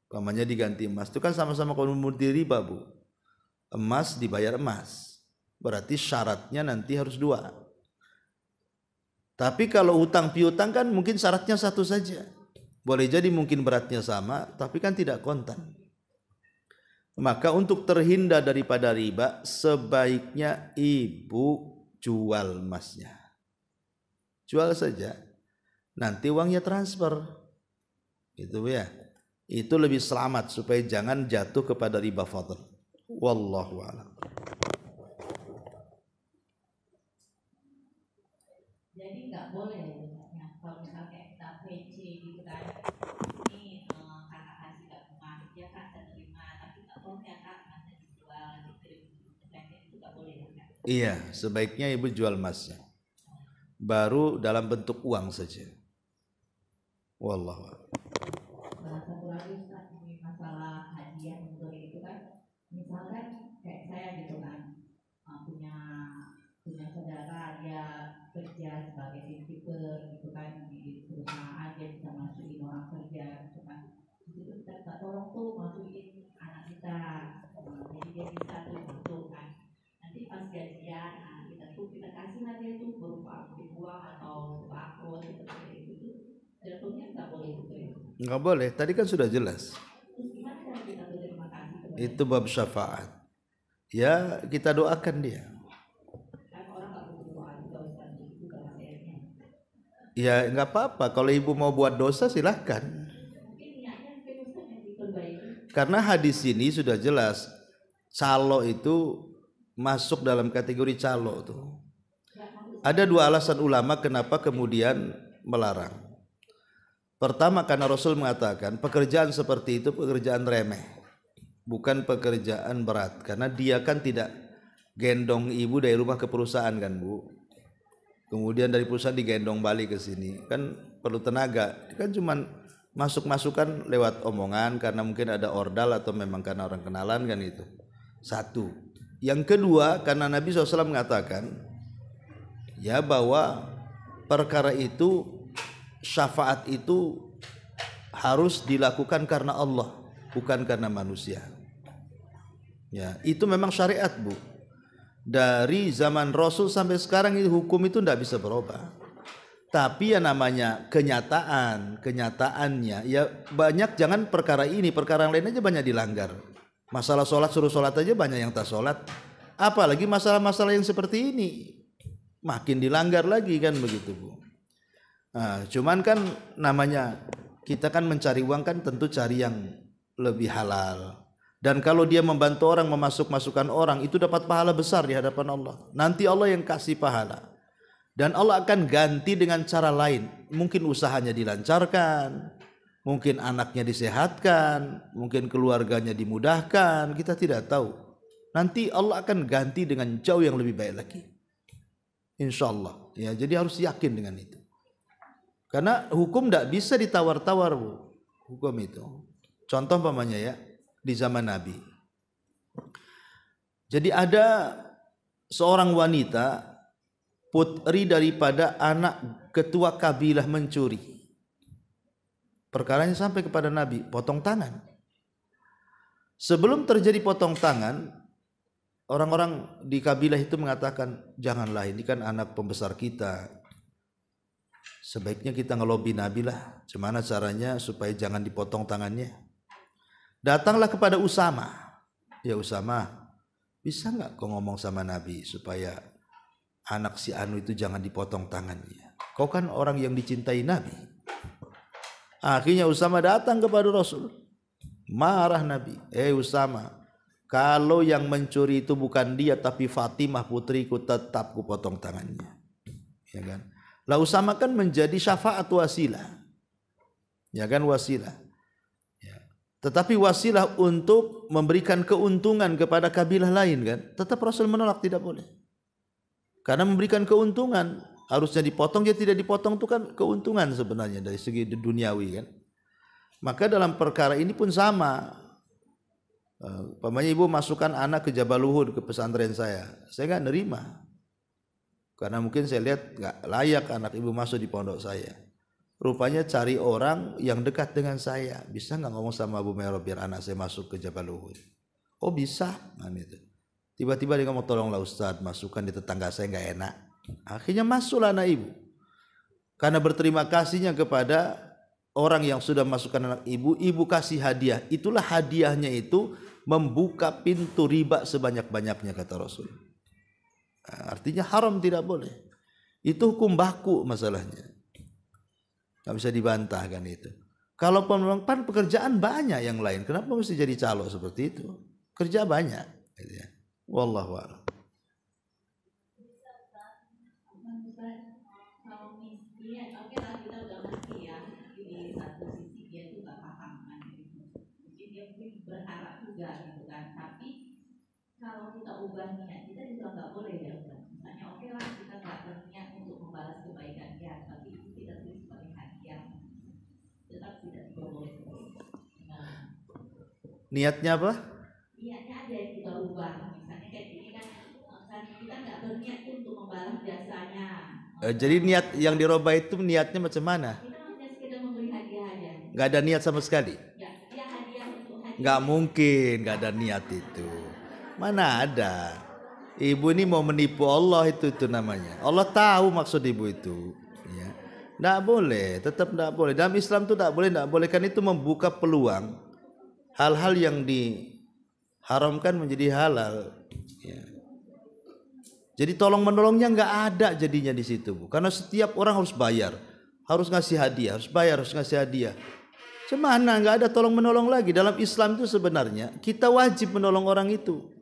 namanya diganti emas itu kan sama-sama komoditi riba, Bu. Emas dibayar emas. Berarti syaratnya nanti harus dua. Tapi kalau utang piutang kan mungkin syaratnya satu saja. Boleh jadi mungkin beratnya sama, tapi kan tidak kontan. Maka untuk terhindar daripada riba sebaiknya ibu jual emasnya. Jual saja. Nanti uangnya transfer. Gitu ya. Itu lebih selamat supaya jangan jatuh kepada riba fadl. Wallahu a'lam. Iya, sebaiknya ibu jual emasnya. Baru dalam bentuk uang saja. Wallahu Nah, satu lagi Ustaz, masalah hadiah untuk itu kan, misalkan kayak saya gitu kan, eh, punya punya saudara dia kerja sebagai tipe gitu kan di perusahaan dia bisa masukin orang kerja gitu kan, itu kita tolong tuh masukin Enggak gitu, gitu. boleh ya? nggak boleh tadi kan sudah jelas itu bab syafaat ya kita doakan dia kan ya nggak apa-apa kalau ibu mau buat dosa silahkan karena hadis ini sudah jelas calo itu masuk dalam kategori calo tuh ada dua alasan ulama kenapa kemudian melarang. Pertama karena Rasul mengatakan pekerjaan seperti itu pekerjaan remeh. Bukan pekerjaan berat karena dia kan tidak gendong ibu dari rumah ke perusahaan kan Bu. Kemudian dari perusahaan digendong balik ke sini kan perlu tenaga. Kan cuma masuk-masukan lewat omongan karena mungkin ada ordal atau memang karena orang kenalan kan itu. Satu. Yang kedua karena Nabi SAW mengatakan ya bahwa perkara itu syafaat itu harus dilakukan karena Allah bukan karena manusia ya itu memang syariat Bu dari zaman Rasul sampai sekarang ini hukum itu tidak bisa berubah tapi ya namanya kenyataan kenyataannya ya banyak jangan perkara ini perkara yang lain aja banyak dilanggar masalah sholat suruh sholat aja banyak yang tak sholat apalagi masalah-masalah yang seperti ini makin dilanggar lagi kan begitu bu. Nah, cuman kan namanya kita kan mencari uang kan tentu cari yang lebih halal. Dan kalau dia membantu orang memasuk-masukkan orang itu dapat pahala besar di hadapan Allah. Nanti Allah yang kasih pahala. Dan Allah akan ganti dengan cara lain. Mungkin usahanya dilancarkan, mungkin anaknya disehatkan, mungkin keluarganya dimudahkan, kita tidak tahu. Nanti Allah akan ganti dengan jauh yang lebih baik lagi. Insya Allah. Ya, jadi harus yakin dengan itu. Karena hukum tidak bisa ditawar-tawar Hukum itu. Contoh pamannya ya di zaman Nabi. Jadi ada seorang wanita putri daripada anak ketua kabilah mencuri. Perkaranya sampai kepada Nabi, potong tangan. Sebelum terjadi potong tangan, orang-orang di kabilah itu mengatakan janganlah ini kan anak pembesar kita sebaiknya kita ngelobi Nabi lah gimana caranya supaya jangan dipotong tangannya datanglah kepada Usama ya Usama bisa nggak kau ngomong sama Nabi supaya anak si Anu itu jangan dipotong tangannya kau kan orang yang dicintai Nabi akhirnya Usama datang kepada Rasul marah Nabi eh Usama kalau yang mencuri itu bukan dia tapi Fatimah putriku tetap kupotong tangannya. Ya kan? Lah Usama kan menjadi syafaat wasilah. Ya kan wasilah. Ya. Tetapi wasilah untuk memberikan keuntungan kepada kabilah lain kan. Tetap Rasul menolak tidak boleh. Karena memberikan keuntungan harusnya dipotong ya tidak dipotong itu kan keuntungan sebenarnya dari segi duniawi kan. Maka dalam perkara ini pun sama Eh, Pemanya ibu masukkan anak ke Jabal Uhud ke pesantren saya, saya nggak nerima karena mungkin saya lihat nggak layak anak ibu masuk di pondok saya. Rupanya cari orang yang dekat dengan saya. Bisa nggak ngomong sama Bu Mero biar anak saya masuk ke Jabal Uhud? Oh bisa, nah, gitu. Tiba-tiba dia ngomong tolonglah Ustadz masukkan di tetangga saya nggak enak. Akhirnya masuklah anak ibu. Karena berterima kasihnya kepada orang yang sudah masukkan anak ibu, ibu kasih hadiah. Itulah hadiahnya itu membuka pintu riba sebanyak-banyaknya kata Rasul. Nah, artinya haram tidak boleh. Itu hukum baku masalahnya. Gak bisa dibantahkan itu. Kalau memang pan pekerjaan banyak yang lain, kenapa mesti jadi calo seperti itu? Kerja banyak. Gitu ya. kalau kita ubah niat kita juga nggak boleh ya misalnya oke okay lah kita nggak berniat untuk membalas kebaikan dia ya, tapi kita tulis sebagai hadiah tetap tidak boleh nah, niatnya apa niatnya ada yang kita ubah misalnya kayak kan, eh, ini kan misalnya kita nggak berniat untuk membalas jasanya eh, jadi niat yang dirubah itu niatnya macam mana kita hanya sekedar memberi ada niat sama sekali Gak ya mungkin gak ada niat itu Mana ada? Ibu ini mau menipu Allah itu itu namanya. Allah tahu maksud ibu itu. Ya. Tidak boleh, tetap tidak boleh. Dalam Islam itu tidak boleh, tidak boleh. Kan itu membuka peluang hal-hal yang diharamkan menjadi halal. Ya. Jadi tolong menolongnya nggak ada jadinya di situ, bu. Karena setiap orang harus bayar, harus ngasih hadiah, harus bayar, harus ngasih hadiah. Cemana nggak ada tolong menolong lagi dalam Islam itu sebenarnya kita wajib menolong orang itu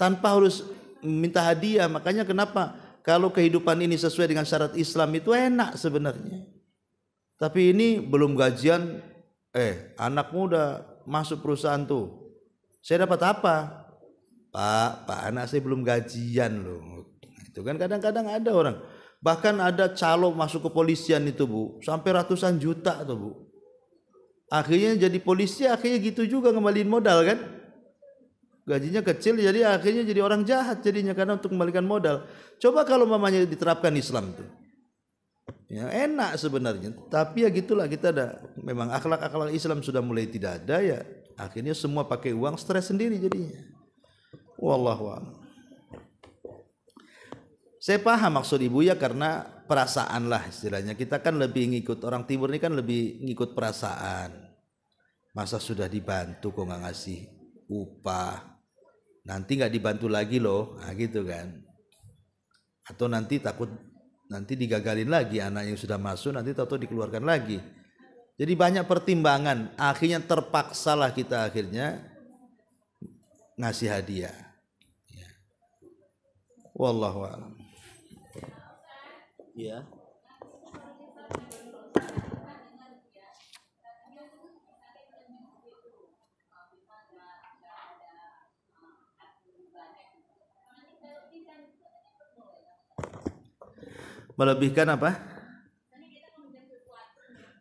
tanpa harus minta hadiah. Makanya kenapa kalau kehidupan ini sesuai dengan syarat Islam itu enak sebenarnya. Tapi ini belum gajian, eh anak muda masuk perusahaan tuh. Saya dapat apa? Pak, pak anak saya belum gajian loh. Itu kan kadang-kadang ada orang. Bahkan ada calo masuk ke kepolisian itu bu, sampai ratusan juta tuh bu. Akhirnya jadi polisi, akhirnya gitu juga ngembalin modal kan? gajinya kecil jadi akhirnya jadi orang jahat jadinya karena untuk kembalikan modal. Coba kalau mamanya diterapkan Islam tuh. Ya enak sebenarnya, tapi ya gitulah kita ada memang akhlak-akhlak Islam sudah mulai tidak ada ya. Akhirnya semua pakai uang stres sendiri jadinya. Wallahu a'lam. Saya paham maksud ibu ya karena perasaan lah istilahnya. Kita kan lebih ngikut orang timur ini kan lebih ngikut perasaan. Masa sudah dibantu kok nggak ngasih upah nanti nggak dibantu lagi loh nah, gitu kan atau nanti takut nanti digagalin lagi anak yang sudah masuk nanti tato dikeluarkan lagi jadi banyak pertimbangan akhirnya terpaksa lah kita akhirnya ngasih hadiah ya. wallahu alam ya melebihkan apa?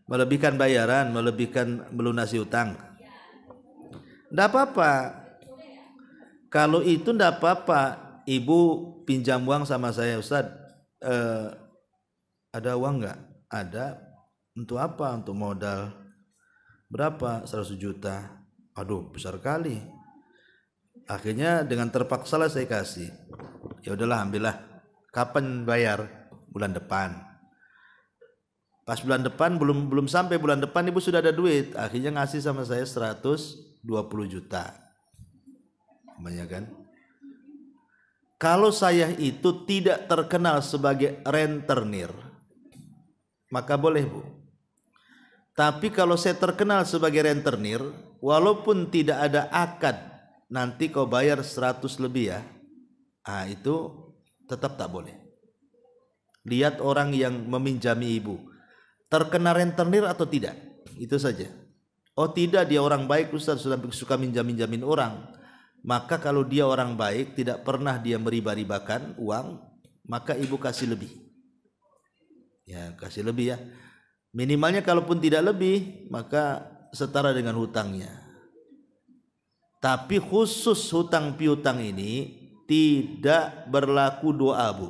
Melebihkan bayaran, melebihkan melunasi utang. Tidak apa-apa. Kalau itu tidak apa-apa, ibu pinjam uang sama saya Ustaz. Eh, ada uang nggak? Ada. Untuk apa? Untuk modal. Berapa? 100 juta. Aduh, besar kali. Akhirnya dengan terpaksa lah saya kasih. Ya udahlah, ambillah. Kapan bayar? bulan depan. Pas bulan depan belum belum sampai bulan depan ibu sudah ada duit, akhirnya ngasih sama saya 120 juta. Banyak kan? Kalau saya itu tidak terkenal sebagai rentenir, maka boleh bu. Tapi kalau saya terkenal sebagai rentenir, walaupun tidak ada akad, nanti kau bayar 100 lebih ya. Ah itu tetap tak boleh. Lihat orang yang meminjami ibu. Terkena rentenir atau tidak? Itu saja. Oh tidak dia orang baik Ustaz sudah suka minjam-minjamin orang. Maka kalau dia orang baik tidak pernah dia meriba-ribakan uang, maka ibu kasih lebih. Ya, kasih lebih ya. Minimalnya kalaupun tidak lebih, maka setara dengan hutangnya. Tapi khusus hutang piutang ini tidak berlaku doa bu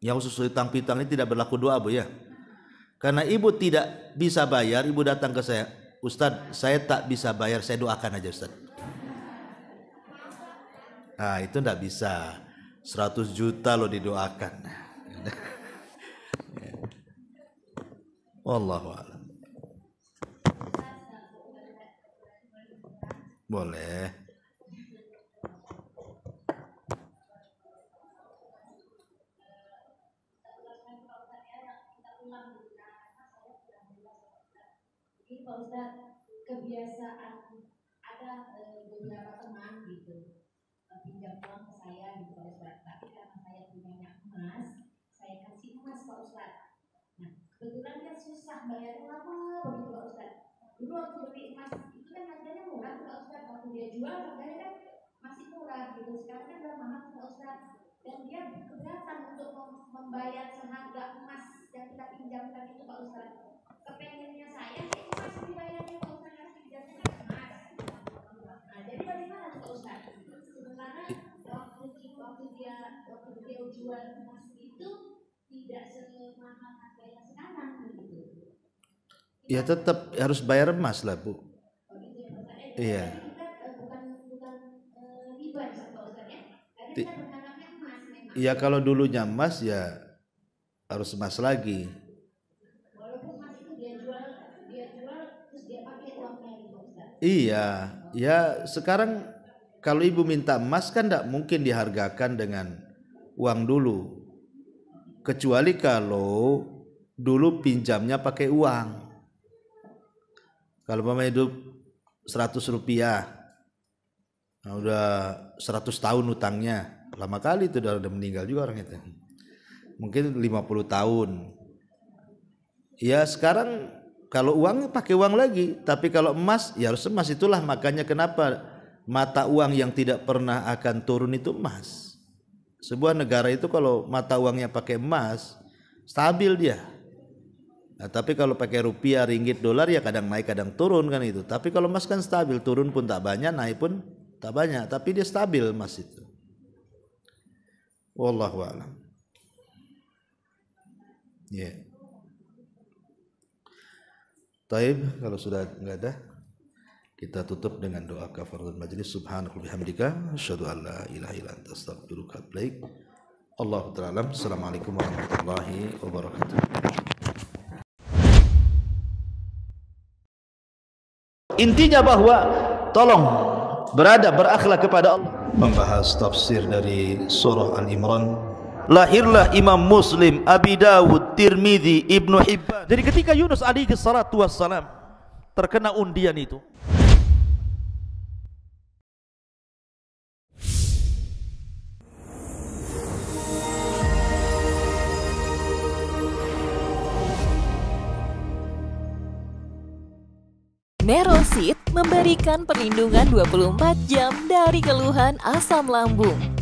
yang khusus utang piutang ini tidak berlaku doa bu ya karena ibu tidak bisa bayar ibu datang ke saya Ustadz saya tak bisa bayar saya doakan aja Ustadz nah itu tidak bisa 100 juta lo didoakan [LAUGHS] Allah boleh ya tetap harus bayar emas lah bu iya Iya kalau dulunya emas ya harus emas lagi Iya, ya sekarang kalau ibu minta emas kan tidak mungkin dihargakan dengan uang dulu. Kecuali kalau dulu pinjamnya pakai uang kalau mama hidup 100 rupiah nah udah 100 tahun utangnya lama kali itu udah, meninggal juga orang itu mungkin 50 tahun ya sekarang kalau uangnya pakai uang lagi tapi kalau emas ya harus emas itulah makanya kenapa mata uang yang tidak pernah akan turun itu emas sebuah negara itu kalau mata uangnya pakai emas stabil dia Nah, tapi kalau pakai rupiah, ringgit, dolar ya kadang naik, kadang turun kan itu. Tapi kalau emas kan stabil, turun pun tak banyak, naik pun tak banyak, tapi dia stabil emas itu. Wallahu a'lam. Ya. Yeah. Taib kalau sudah enggak ada kita tutup dengan doa kafaratul majlis subhanakallahumma bihamdika asyhadu an la ilaha illa anta astaghfiruka wa atubu ilaik. Allahu ta'ala. Assalamualaikum warahmatullahi wabarakatuh. Intinya bahwa tolong berada berakhlak kepada Allah. Membahas tafsir dari surah Al-Imran. Lahirlah Imam Muslim, Abi Dawud, Tirmidzi, Ibnu Hibban. Jadi ketika Yunus alaihi salatu wassalam terkena undian itu, Nero Seed memberikan perlindungan 24 jam dari keluhan asam lambung.